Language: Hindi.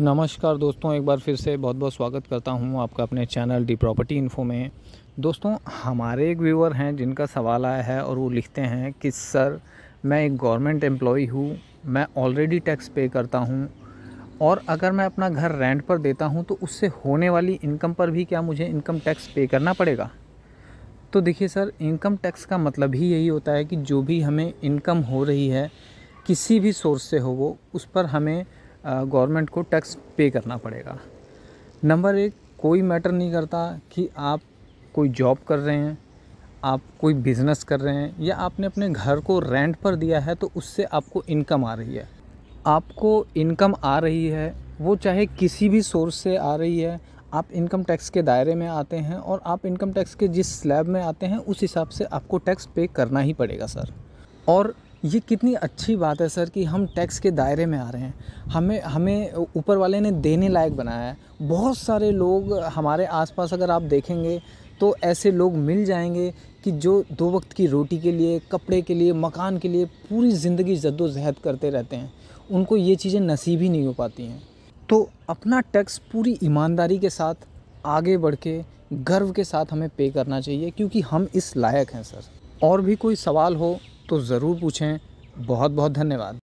नमस्कार दोस्तों एक बार फिर से बहुत बहुत स्वागत करता हूं आपका अपने चैनल डी प्रॉपर्टी इन्फो में दोस्तों हमारे एक व्यूवर हैं जिनका सवाल आया है और वो लिखते हैं कि सर मैं एक गवर्नमेंट एम्प्लॉई हूं मैं ऑलरेडी टैक्स पे करता हूं और अगर मैं अपना घर रेंट पर देता हूं तो उससे होने वाली इनकम पर भी क्या मुझे इनकम टैक्स पे करना पड़ेगा तो देखिए सर इनकम टैक्स का मतलब ही यही होता है कि जो भी हमें इनकम हो रही है किसी भी सोर्स से हो वो उस पर हमें गवर्नमेंट को टैक्स पे करना पड़ेगा नंबर एक कोई मैटर नहीं करता कि आप कोई जॉब कर रहे हैं आप कोई बिज़नेस कर रहे हैं या आपने अपने घर को रेंट पर दिया है तो उससे आपको इनकम आ रही है आपको इनकम आ रही है वो चाहे किसी भी सोर्स से आ रही है आप इनकम टैक्स के दायरे में आते हैं और आप इनकम टैक्स के जिस स्लैब में आते हैं उस हिसाब से आपको टैक्स पे करना ही पड़ेगा सर और ये कितनी अच्छी बात है सर कि हम टैक्स के दायरे में आ रहे हैं हमें हमें ऊपर वाले ने देने लायक बनाया है बहुत सारे लोग हमारे आसपास अगर आप देखेंगे तो ऐसे लोग मिल जाएंगे कि जो दो वक्त की रोटी के लिए कपड़े के लिए मकान के लिए पूरी ज़िंदगी जद्दोजहद करते रहते हैं उनको ये चीज़ें नसीब ही नहीं हो पाती हैं तो अपना टैक्स पूरी ईमानदारी के साथ आगे बढ़ के गर्व के साथ हमें पे करना चाहिए क्योंकि हम इस लायक हैं सर और भी कोई सवाल हो तो ज़रूर पूछें बहुत बहुत धन्यवाद